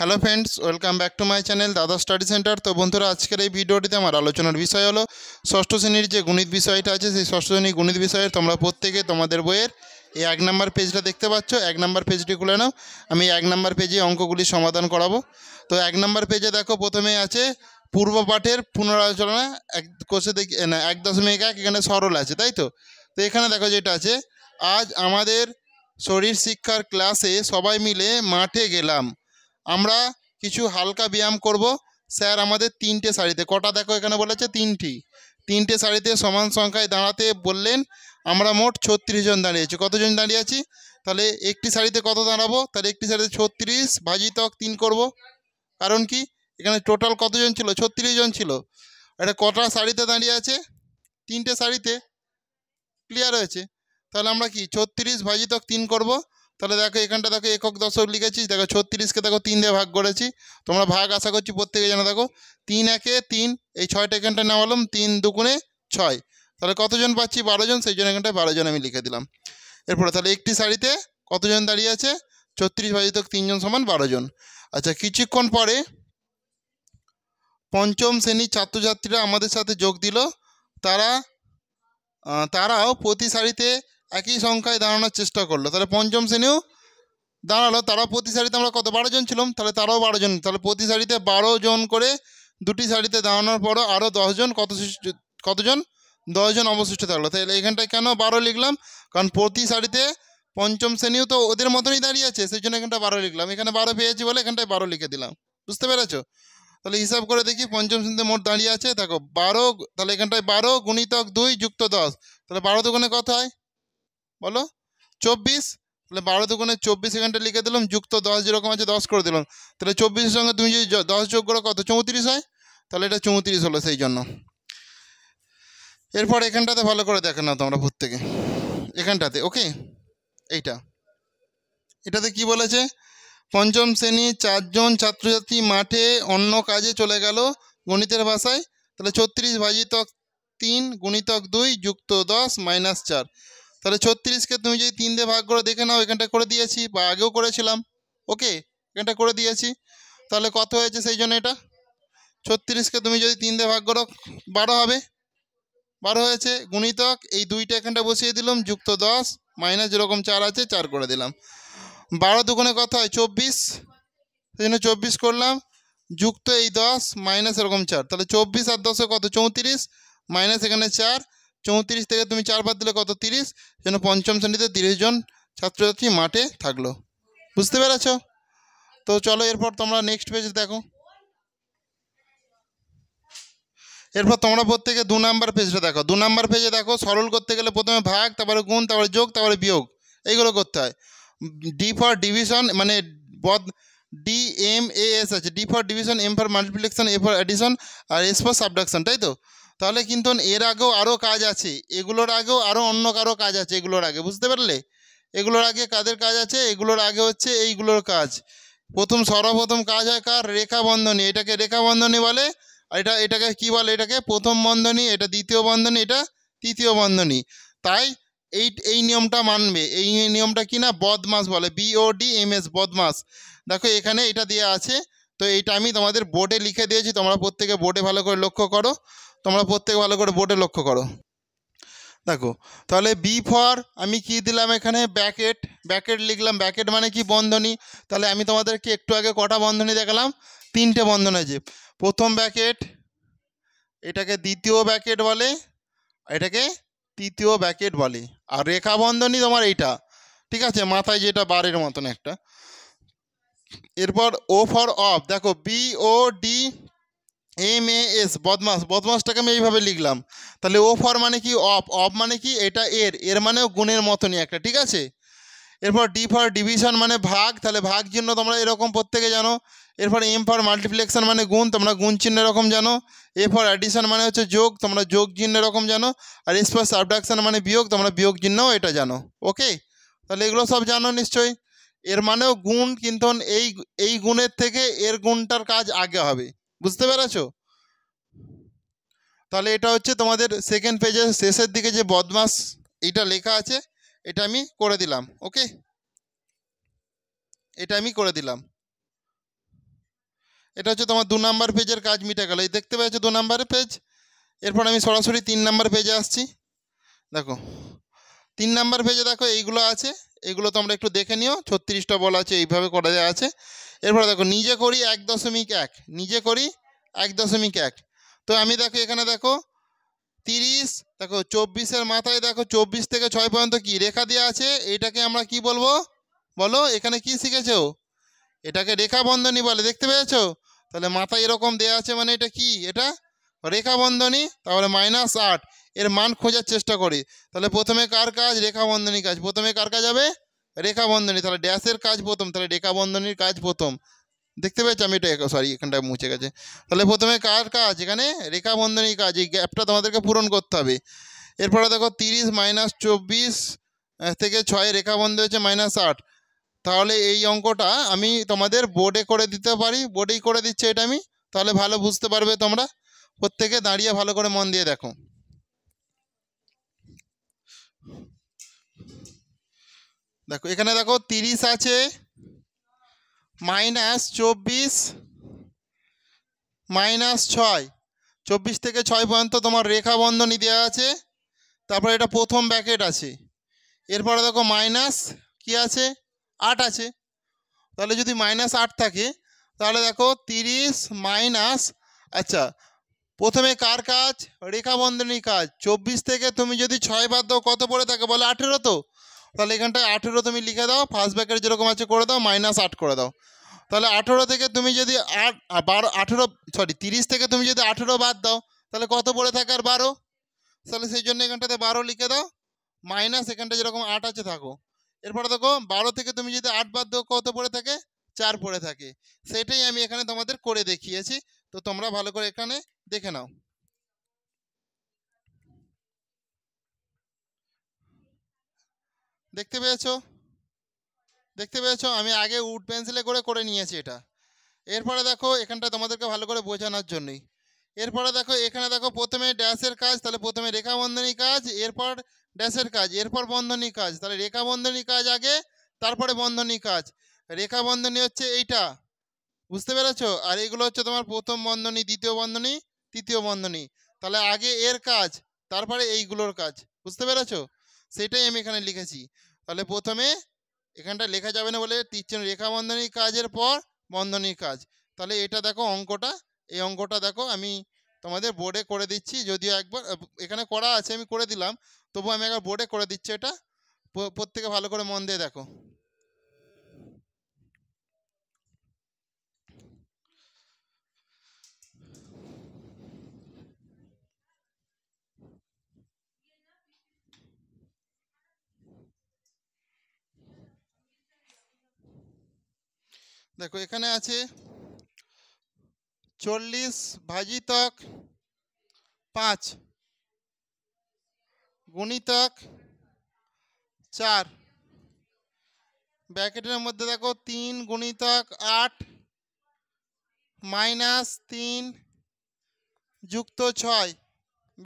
hello friends welcome back to my channel Dada study centre তো বন্ধুরা আজকের এই ভিডিওটিতে আমার আলোচনার বিষয় হলো ষষ্ঠ শ্রেণীর যে গণিত বিষয়টা আছে সেই ষষ্ঠ শ্রেণীর গণিত বিষয়ের তোমরা প্রত্যেকে তোমাদের বইয়ের এই এক নম্বর পেজটা দেখতে পাচ্ছ এক নম্বর পেজটি খুলে নাও আমি এক নাম্বার পেজে অঙ্কগুলি সমাধান করাবো তো এক নম্বর পেজে দেখো প্রথমে আছে পূর্ব পাঠের পুনরালোচনা এক কোষে দেখি না এক দশমিক এক এখানে সরল আছে তাই তো তো এখানে দেখো যেটা আছে আজ আমাদের শরীর শিক্ষার ক্লাসে সবাই মিলে মাঠে গেলাম আমরা কিছু হালকা ব্যায়াম করব স্যার আমাদের তিনটে শাড়িতে কটা দেখো এখানে বলেছে তিনটি তিনটে শাড়িতে সমান সংখ্যায় দাঁড়াতে বললেন আমরা মোট ছত্রিশ জন দাঁড়িয়েছি কতজন দাঁড়িয়ে আছি তাহলে একটি শাড়িতে কত দাঁড়াবো তাহলে একটি শাড়িতে ছত্রিশ ভাজিতক তিন করব কারণ কি এখানে টোটাল কতজন ছিল ছত্রিশ জন ছিল এটা কটা শাড়িতে দাঁড়িয়ে আছে তিনটে শাড়িতে ক্লিয়ার হয়েছে তাহলে আমরা কি ছত্রিশ ভাজিতক তিন করব তাহলে দেখো এখানটা দেখো একক দশক লিখেছিস দেখো ছত্রিশকে দেখো তিন দিয়ে ভাগ করেছি তোমরা ভাগ আশা করছি প্রত্যেকে জানো দেখো তিন একে তিন এই ছয়টা এখানটা হলাম তিন দুগুণে ছয় তাহলে কতজন পাচ্ছি বারোজন সেই জন্য এখানটায় বারোজন আমি লিখে দিলাম এরপরে তাহলে একটি শাড়িতে কতজন দাঁড়িয়ে আছে ছত্রিশ বাজিতক তিনজন সমান বারোজন আচ্ছা কিছুক্ষণ পরে পঞ্চম শ্রেণীর ছাত্রছাত্রীরা আমাদের সাথে যোগ দিল তারা তারাও প্রতি শাড়িতে একই সংখ্যায় দাঁড়ানোর চেষ্টা করলো তাহলে পঞ্চম শ্রেণীও দাঁড়ালো তারা প্রতি সারিতে আমরা কত বারো জন ছিলাম তাহলে তারাও বারো জন তাহলে প্রতি সারিতে বারো জন করে দুটি সারিতে দাঁড়ানোর পরও আরও দশজন কত কতজন দশজন অবশিষ্ট থাকলো তাহলে এখানটায় কেন বারো লিখলাম কারণ প্রতি সারিতে পঞ্চম শ্রেণীও তো ওদের মতনই দাঁড়িয়ে আছে সেই জন্য এখানটা বারো লিখলাম এখানে বারো পেয়েছি বলে এখানটায় বারো লিখে দিলাম বুঝতে পেরেছো তাহলে হিসাব করে দেখি পঞ্চম শ্রেণীতে মোট দাঁড়িয়ে আছে দেখো বারো তাহলে এখানটায় বারো গুণিতক দুই যুক্ত দশ তাহলে বারো দোকানে কত হয় বলো চব্বিশ তাহলে বারো দুগুণে চব্বিশ এখানটা লিখে দিলাম যুক্ত দশ যেরকম আছে দশ করে দিলাম তাহলে চব্বিশের সঙ্গে তুমি যদি দশ যোগ করো কত চৌত্রিশ হয় তাহলে এটা চৌত্রিশ হলো সেই জন্য এরপর এখানটাতে ভালো করে দেখে না তোমরা থেকে এখানটাতে ওকে এইটা এটাতে কি বলেছে পঞ্চম শ্রেণীর চারজন ছাত্রছাত্রী মাঠে অন্য কাজে চলে গেল গণিতের ভাষায় তাহলে ছত্রিশ ভাজিতক তিন গুণিতক দুই যুক্ত দশ মাইনাস চার তাহলে ছত্রিশকে তুমি যদি তিন দিয়ে ভাগ করে দেখে নাও এখানটা করে দিয়েছি বা আগেও করেছিলাম ওকে এখানটা করে দিয়েছি তাহলে কত হয়েছে সেই জন্য এটা ছত্রিশকে তুমি যদি তিন দিয়ে ভাগ করো বারো হবে বারো হয়েছে গুণিতক এই দুইটা এখানটা বসিয়ে দিলাম যুক্ত দশ মাইনাস যেরকম চার আছে চার করে দিলাম বারো দুগুণে কত হয় চব্বিশ সেই জন্য চব্বিশ করলাম যুক্ত এই দশ মাইনাস এরকম চার তাহলে চব্বিশ আর দশে কত চৌত্রিশ মাইনাস এখানে চার চৌত্রিশ থেকে তুমি চার বাদ দিলে কত তিরিশ যেন পঞ্চম শ্রেণীতে তিরিশ জন ছাত্রছাত্রী মাঠে থাকলো বুঝতে পেরেছ তো চলো এরপর তোমরা নেক্সট পেজ দেখো এরপর তোমরা প্রত্যেকে দু নাম্বার পেজটা দেখো দু নাম্বার পেজে দেখো সরল করতে গেলে প্রথমে ভাগ তারপরে গুণ তারপরে যোগ তারপরে বিয়োগ এইগুলো করতে হয় ডি ফর ডিভিশন মানে বদ ডি এম এ এস আছে D for division M for multiplication A for addition আর এস ফর সাবডাকশন তাই তো তাহলে কিন্তু এর আগেও আরও কাজ আছে এগুলোর আগেও আরও অন্য কারো কাজ আছে এগুলোর আগে বুঝতে পারলে এগুলোর আগে কাদের কাজ আছে এগুলোর আগে হচ্ছে এইগুলোর কাজ প্রথম সর্বপ্রথম কাজ হয় কার রেখা বন্ধনী এটাকে রেখা বন্ধনী বলে আর এটা এটাকে কী বলে এটাকে প্রথম বন্ধনী এটা দ্বিতীয় বন্ধনী এটা তৃতীয় বন্ধনী তাই এই এই নিয়মটা মানবে এই নিয়মটা কি না বদমাস বলে বিওডি এম এস বদমাস দেখো এখানে এটা দেওয়া আছে তো এইটা আমি তোমাদের বোর্ডে লিখে দিয়েছি তোমরা প্রত্যেকে বোর্ডে ভালো করে লক্ষ্য করো তোমরা প্রত্যেক ভালো করে বোর্ডে লক্ষ্য করো দেখো তাহলে বি ফর আমি কি দিলাম এখানে ব্যাকেট ব্যাকেট লিখলাম ব্যাকেট মানে কি বন্ধনী তাহলে আমি তোমাদেরকে একটু আগে কটা বন্ধনী দেখালাম তিনটে বন্ধন আছে প্রথম ব্যাকেট এটাকে দ্বিতীয় ব্যাকেট বলে এটাকে তৃতীয় ব্যাকেট বলে আর রেখা বন্ধনী তোমার এইটা ঠিক আছে মাথায় যেটা বারের মতন একটা এরপর ও ফর অফ দেখো B O D M A S বদমাস বদমাসটাকে আমি এইভাবে লিখলাম তাহলে ও ফর মানে কি অফ অফ মানে কি এটা এর এর মানেও গুণের মতনই একটা ঠিক আছে এরপর ডি ফর ডিভিশন মানে ভাগ তাহলে ভাগ চিহ্ন তোমরা এরকম প্রত্যেকে জানো এরপর এম ফর মাল্টিপ্লেকশন মানে গুণ তোমরা গুণ চিহ্ন এরকম জানো এ ফর অ্যাডিশন মানে হচ্ছে যোগ তোমরা যোগ চিহ্ন এরকম জানো আর এস ফর সাবডাকশন মানে বিয়োগ তোমরা বিয়োগ চিহ্নও এটা জানো ওকে তাহলে এগুলো সব জানো নিশ্চয়ই এর মানেও গুণ কিন্তু এই এই গুণের থেকে এর গুণটার কাজ আগে হবে বুঝতে পেরেছো তাহলে এটা হচ্ছে তোমাদের সেকেন্ড পেজের শেষের দিকে যে বদমাস এটা লেখা আছে এটা আমি করে দিলাম ওকে এটা আমি করে দিলাম এটা হচ্ছে তোমার দু নাম্বার পেজের কাজ মিটে গেল এই দেখতে পাচ্ছ দু নাম্বার পেজ এরপর আমি সরাসরি তিন নাম্বার পেজে আসছি দেখো তিন নাম্বার পেজে দেখো এইগুলো আছে এগুলো তোমরা একটু দেখে নিও ছত্রিশটা বল আছে এইভাবে করা যায় আছে এরপরে দেখো নিজে করি এক দশমিক এক নিজে করি এক দশমিক এক তো আমি দেখো এখানে দেখো তিরিশ দেখো চব্বিশের মাথায় দেখো চব্বিশ থেকে ছয় পর্যন্ত কি রেখা দেওয়া আছে এটাকে আমরা কি বলবো বলো এখানে কি শিখেছো এটাকে রেখা বন্ধনী বলে দেখতে পেয়েছো তাহলে মাথায় এরকম দেওয়া আছে মানে এটা কি এটা রেখা বন্ধনী তাহলে মাইনাস আট এর মান খোঁজার চেষ্টা করি তাহলে প্রথমে কার কাজ রেখাবন্ধনী কাজ প্রথমে কার কাজ হবে রেখাবন্ধনী তাহলে ড্যাশের কাজ প্রথম তাহলে রেখাবন্ধনীর কাজ প্রথম দেখতে পাচ্ছি আমি এটা সরি এখানটা মুছে গেছে তাহলে প্রথমে কার কাজ এখানে রেখাবন্ধনী কাজ এই গ্যাপটা তোমাদেরকে পূরণ করতে হবে এরপরে দেখো তিরিশ মাইনাস চব্বিশ থেকে ছয় রেখাবন্ধ হয়েছে মাইনাস আট তাহলে এই অঙ্কটা আমি তোমাদের বোর্ডে করে দিতে পারি বোর্ডেই করে দিচ্ছি এটা আমি তাহলে ভালো বুঝতে পারবে তোমরা প্রত্যেকে দাঁড়িয়ে ভালো করে মন দিয়ে দেখো দেখো এখানে দেখো তিরিশ আছে মাইনাস চব্বিশ মাইনাস ছয় চব্বিশ থেকে ছয় পর্যন্ত তোমার রেখা বন্ধনী দেওয়া আছে তারপরে এটা প্রথম ব্যাকেট আছে এরপরে দেখো মাইনাস কি আছে আট আছে তাহলে যদি মাইনাস আট থাকে তাহলে দেখো তিরিশ মাইনাস আচ্ছা প্রথমে কার কাজ রেখা বন্ধনীর কাজ চব্বিশ থেকে তুমি যদি ছয় বাদ দাও কত পড়ে থাকে বলে আঠেরো তো তাহলে এখানটায় আঠেরো তুমি লিখে দাও ফার্স্ট ব্যাকের যেরকম আছে করে দাও মাইনাস আট করে দাও তাহলে আঠেরো থেকে তুমি যদি আট বারো আঠেরো সরি তিরিশ থেকে তুমি যদি আঠেরো বাদ দাও তাহলে কত পড়ে থাকে আর বারো তাহলে সেই জন্য এখানটাতে বারো লিখে দাও মাইনাস এখানটা যেরকম আট আছে থাকো এরপরে দেখো বারো থেকে তুমি যদি আট বাদ দাও কত পড়ে থাকে চার পড়ে থাকে সেটাই আমি এখানে তোমাদের করে দেখিয়েছি তো তোমরা ভালো করে এখানে দেখে নাও দেখতে পেয়েছো দেখতে পেয়েছো আমি আগে উড পেন্সিলে করে করে নিয়েছি এটা এরপরে দেখো এখানটা তোমাদেরকে ভালো করে বোঝানোর জন্যই এরপরে দেখো এখানে দেখো প্রথমে ড্যাশের কাজ তাহলে প্রথমে রেখা বন্ধনী কাজ এরপর ড্যাশের কাজ এরপর বন্ধনী কাজ তাহলে রেখা বন্ধনী কাজ আগে তারপরে বন্ধনী কাজ রেখা বন্ধনী হচ্ছে এইটা বুঝতে পেরেছ আর এগুলো হচ্ছে তোমার প্রথম বন্ধনী দ্বিতীয় বন্ধনী তৃতীয় বন্ধনী তাহলে আগে এর কাজ তারপরে এইগুলোর কাজ বুঝতে পেরেছ সেটাই আমি এখানে লিখেছি তাহলে প্রথমে এখানটা লেখা যাবে না বলে তীর্চেন রেখা বন্ধনীর কাজের পর বন্ধনীর কাজ তাহলে এটা দেখো অঙ্কটা এই অঙ্কটা দেখো আমি তোমাদের বোর্ডে করে দিচ্ছি যদিও একবার এখানে করা আছে আমি করে দিলাম তবু আমি একবার বোর্ডে করে দিচ্ছি এটা প্রত্যেকে ভালো করে মন দিয়ে দেখো দেখো এখানে আছে চল্লিশ ভাজিতক পাঁচ গুণিতক চার ব্যাকেটের মধ্যে দেখো তিন গুণিতক আট মাইনাস তিন যুক্ত ছয়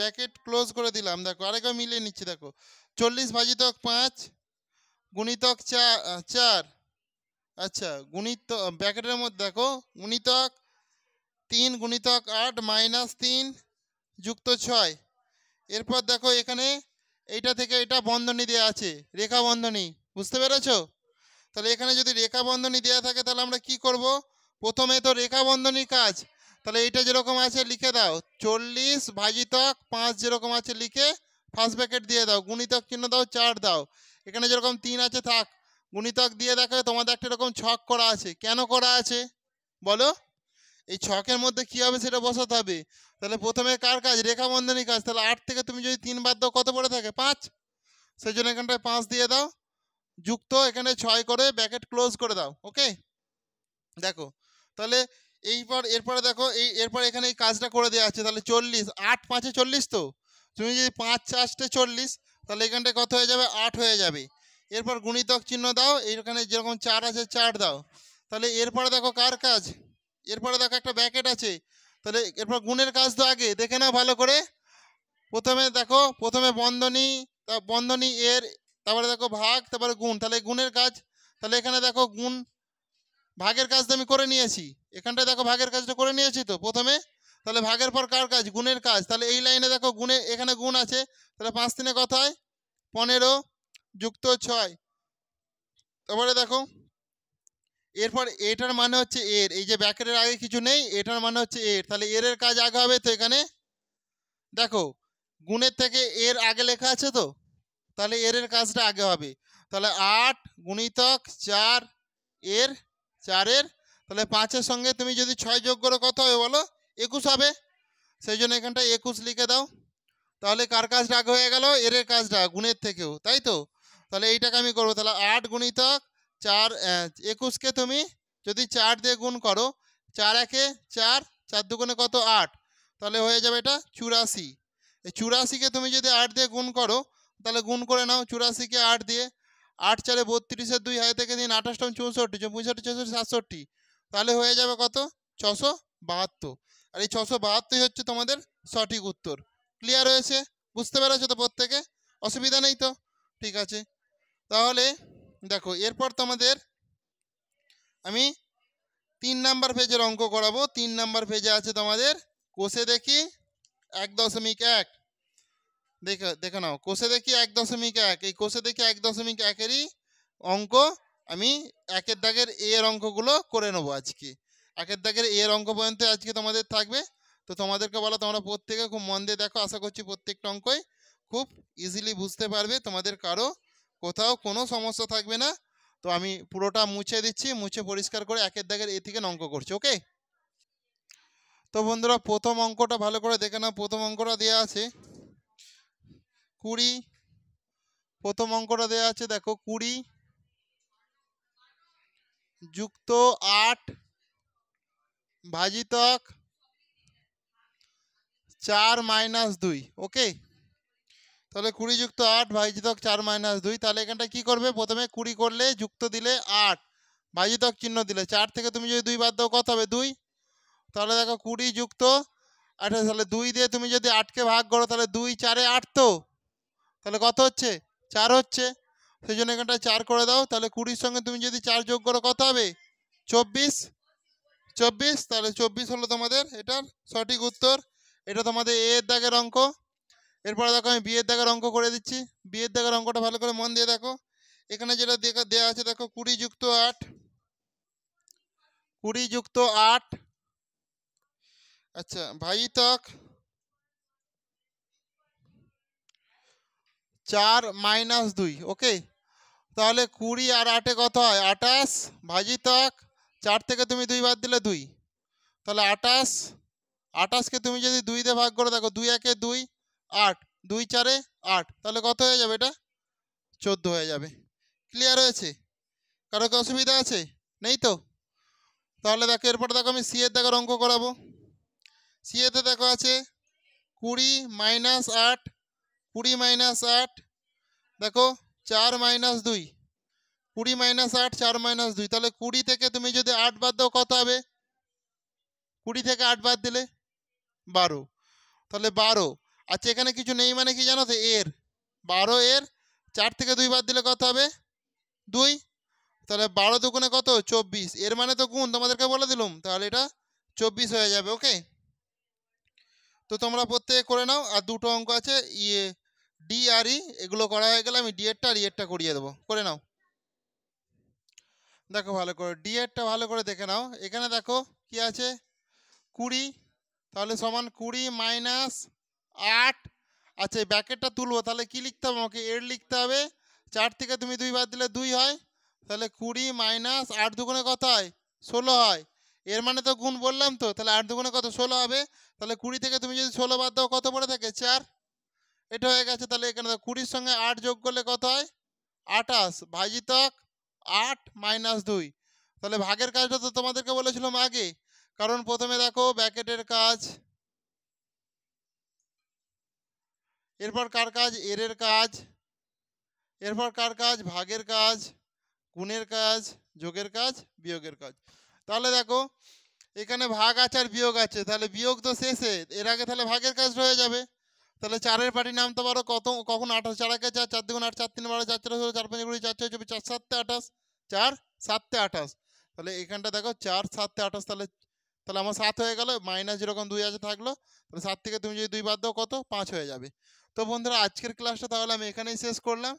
ব্যাকেট ক্লোজ করে দিলাম দেখো আরেকবার মিলিয়ে নিচ্ছি দেখো চল্লিশ ভাজিতক পাঁচ গুণিতক চা চার আচ্ছা গুণিত ব্র্যাকেটের মধ্যে দেখো গুণিতক তিন গুণিতক আট মাইনাস তিন যুক্ত ছয় এরপর দেখো এখানে এইটা থেকে এটা বন্ধনী দেওয়া আছে রেখা বন্ধনী বুঝতে পেরেছ তাহলে এখানে যদি রেখা বন্ধনী দেওয়া থাকে তাহলে আমরা কি করব প্রথমে তো রেখা বন্ধনীর কাজ তাহলে এইটা যেরকম আছে লিখে দাও চল্লিশ ভাজিতক পাঁচ যেরকম আছে লিখে ফার্স্ট ব্যাকেট দিয়ে দাও গুণিতক চিহ্ন দাও চার দাও এখানে যেরকম তিন আছে থাক গুণিতক দিয়ে দেখাবে তোমাদের একটা এরকম ছক করা আছে কেন করা আছে বলো এই ছকের মধ্যে কী হবে সেটা বসাতে হবে তাহলে প্রথমে কার কাজ রেখা বন্ধনী কাজ তাহলে আট থেকে তুমি যদি তিন বাদ দাও কত পড়ে থাকে পাঁচ সেই জন্য এখানটায় পাঁচ দিয়ে দাও যুক্ত এখানে ছয় করে ব্যাকেট ক্লোজ করে দাও ওকে দেখো তাহলে এইবার এরপরে দেখো এই এরপর এখানে এই কাজটা করে দেওয়া আছে তাহলে চল্লিশ আট পাঁচে চল্লিশ তো তুমি যদি পাঁচ চারটে চল্লিশ তাহলে এখানটায় কত হয়ে যাবে আট হয়ে যাবে এরপর গুণিতক চিহ্ন দাও এখানে যেরকম চার আছে চার দাও তাহলে এরপরে দেখো কার কাজ এরপরে দেখো একটা ব্যাকেট আছে তাহলে এরপর গুণের কাজ তো আগে দেখে নাও ভালো করে প্রথমে দেখো প্রথমে বন্ধনী বন্ধনী এর তারপরে দেখো ভাগ তারপরে গুণ তাহলে গুণের কাজ তাহলে এখানে দেখো গুণ ভাগের কাজ আমি করে নিয়েছি এখানটায় দেখো ভাগের কাজটা করে নিয়েছি তো প্রথমে তাহলে ভাগের পর কার কাজ গুণের কাজ তাহলে এই লাইনে দেখো গুণে এখানে গুণ আছে তাহলে পাঁচ দিনে কথায় পনেরো যুক্ত ছয় তারপরে দেখো এরপর এটার মানে হচ্ছে এর এই যে ব্যাকেটের আগে কিছু নেই এটার মানে হচ্ছে এর তাহলে এর এর কাজ আগে হবে তো এখানে দেখো গুণের থেকে এর আগে লেখা আছে তো তাহলে এর এর কাজটা আগে হবে তাহলে আট গুণিতক চার এর চারের তাহলে পাঁচের সঙ্গে তুমি যদি ছয় যোগ করে কত হবে বলো একুশ হবে সেই জন্য এখানটা একুশ লিখে দাও তাহলে কার কাজটা আগে হয়ে গেল এর কাজটা গুণের থেকেও তাই তো তাহলে এইটাকে আমি করবো তাহলে আট গুণিতক চার একুশকে তুমি যদি চার দিয়ে গুণ করো চার একে চার চার দুগুণে কত আট তাহলে হয়ে যাবে এটা চুরাশি এই চুরাশিকে তুমি যদি আট দিয়ে গুণ করো তাহলে গুণ করে নাও চুরাশিকে আট দিয়ে আট চারে বত্রিশের দুই হাজার থেকে দিন আঠাশটা চৌষট্টি পঁয়ষট্টি চৌষট্টি সাতষট্টি তাহলে হয়ে যাবে কত ছশো বাহাত্তর আর এই ছশো বাহাত্তরই হচ্ছে তোমাদের সঠিক উত্তর ক্লিয়ার হয়েছে বুঝতে পেরেছো তো প্রত্যেকে অসুবিধা নেই তো ঠিক আছে তাহলে দেখো এরপর তোমাদের আমি তিন নাম্বার পেজের অঙ্ক করাবো তিন নাম্বার পেজে আছে তোমাদের কোষে দেখি এক দশমিক এক দেখে দেখে নাও কোষে দেখি এক দশমিক এক এই কোষে দেখি এক দশমিক একেরই অঙ্ক আমি একের দাগের এর অঙ্কগুলো করে নেবো আজকে একের দাগের এর অঙ্ক পর্যন্ত আজকে তোমাদের থাকবে তো তোমাদেরকে বলো তোমরা প্রত্যেকে খুব মন দিয়ে দেখো আশা করছি প্রত্যেকটা অঙ্কই খুব ইজিলি বুঝতে পারবে তোমাদের কারো কোথাও কোনো সমস্যা থাকবে না তো আমি পুরোটা মুছে দিচ্ছি মুছে পরিষ্কার করে একের দাগের এ থেকে অঙ্ক করছি ওকে তো বন্ধুরা প্রথম অঙ্কটা ভালো করে দেখে নাও প্রথম অঙ্কটা দেওয়া আছে কুড়ি প্রথম অঙ্কটা দেওয়া আছে দেখো কুড়ি যুক্ত আট ভাজিতক চার মাইনাস দুই ওকে তাহলে কুড়ি যুক্ত আট ভাইজিতক চার মাইনাস দুই তাহলে এখানটা কি করবে প্রথমে কুড়ি করলে যুক্ত দিলে আট ভাইজিতক চিহ্ন দিলে চার থেকে তুমি যদি দুই বাদ দাও কত হবে দুই তাহলে দেখো কুড়ি যুক্ত আঠাশ তাহলে দুই দিয়ে তুমি যদি আটকে ভাগ করো তাহলে দুই চারে আট তো তাহলে কত হচ্ছে চার হচ্ছে সেই জন্য এখানটা চার করে দাও তাহলে কুড়ির সঙ্গে তুমি যদি চার যোগ করো কত হবে চব্বিশ চব্বিশ তাহলে চব্বিশ হলো তোমাদের এটার সঠিক উত্তর এটা তোমাদের এ এর দাগের অঙ্ক এরপরে দেখো আমি বিয়ের দাগের অঙ্ক করে দিচ্ছি বিয়ের দাগের অঙ্কটা ভালো করে মন দিয়ে দেখো এখানে যেটা দেখা দেওয়া আছে দেখো কুড়ি যুক্ত আট কুড়ি যুক্ত আট আচ্ছা তক চার মাইনাস দুই ওকে তাহলে কুড়ি আর আটে কত হয় আটাশ তক চার থেকে তুমি দুই বাদ দিলে দুই তাহলে আটাশ আটাশকে তুমি যদি দুই দিয়ে ভাগ করে দেখো দুই একে দুই আট দুই চারে আট তাহলে কত হয়ে যাবে এটা চোদ্দো হয়ে যাবে ক্লিয়ার হয়েছে কারো কি অসুবিধা আছে নেই তো তাহলে দেখো এরপর দেখো আমি সিএ দেখার অঙ্ক করাবো সি এতে দেখো আছে কুড়ি মাইনাস আট কুড়ি মাইনাস আট দেখো চার মাইনাস দুই কুড়ি মাইনাস আট চার মাইনাস দুই তাহলে কুড়ি থেকে তুমি যদি আট বাদ দাও কত হবে কুড়ি থেকে আট বাদ দিলে বারো তাহলে বারো আচ্ছা এখানে কিছু নেই মানে কি জানো তো এর বারো এর চার থেকে দুই বাদ দিলে কত হবে দুই তাহলে বারো দুগুণে কত চব্বিশ এর মানে তো গুণ তোমাদেরকে বলে দিলুম তাহলে এটা চব্বিশ হয়ে যাবে ওকে তো তোমরা প্রত্যেকে করে নাও আর দুটো অঙ্ক আছে ইয়ে ডি আর ই এগুলো করা হয়ে গেলে আমি ডিএডটা আর ইয়েডটা করিয়ে দেবো করে নাও দেখো ভালো করে ডিএডটা ভালো করে দেখে নাও এখানে দেখো কি আছে কুড়ি তাহলে সমান কুড়ি মাইনাস আট আচ্ছা এই ব্যাকেটটা তুলবো তাহলে কি লিখতে হবে আমাকে এর লিখতে হবে চার থেকে তুমি দুই বাদ দিলে দুই হয় তাহলে কুড়ি মাইনাস আট দুগুণে কত হয় ষোলো হয় এর মানে তো গুণ বললাম তো তাহলে আট দুগুণে কত ষোলো হবে তাহলে কুড়ি থেকে তুমি যদি ষোলো বাদ দাও কত পড়ে থাকে চার এটা হয়ে গেছে তাহলে এখানে কুড়ির সঙ্গে আট যোগ করলে কত হয় আটাশ ভাজিতক আট মাইনাস দুই তাহলে ভাগের কাজটা তো তোমাদেরকে বলেছিলাম আগে কারণ প্রথমে দেখো ব্যাকেটের কাজ এরপর কার কাজ এরের কাজ এরপর কার কাজ ভাগের কাজ গুণের কাজ যোগের কাজ বিয়োগের কাজ তাহলে দেখো এখানে ভাগ আছে আর বিয়োগ আছে তাহলে বিয়োগ তো শেষে এর আগে তাহলে ভাগের কাজ রয়ে যাবে তাহলে চারের পাটি নামতে পারো কত কখন আঠাশ চার আগে চার চার দুগুণ আট চার তিন বারো চার চার ষোলো চার পাঁচ কুড়ি চার ছয় চব্বিশ চার সাততে আঠাশ চার সাততে আঠাশ তাহলে এখানটা দেখো চার সাততে আঠাশ তাহলে তাহলে আমার সাত হয়ে গেল মাইনাস যেরকম দুই আছে থাকলো তাহলে সাত থেকে তুমি যদি দুই বাদ দাও কত পাঁচ হয়ে যাবে তো বন্ধুরা আজকের ক্লাসটা তাহলে আমি এখানেই শেষ করলাম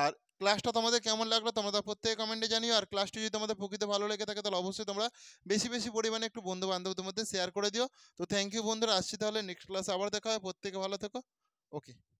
আর ক্লাসটা তোমাদের কেমন লাগলো তোমরা প্রত্যেকে কমেন্টে জানিও আর ক্লাসটি যদি তোমাদের প্রকৃত ভালো লেগে থাকে তাহলে অবশ্যই তোমরা বেশি বেশি পরিমাণে একটু বন্ধু বান্ধবদের মধ্যে শেয়ার করে দিও তো থ্যাংক ইউ বন্ধুরা আসছি তাহলে নেক্সট ক্লাসে আবার দেখা হয় প্রত্যেকে ভালো থেকো ওকে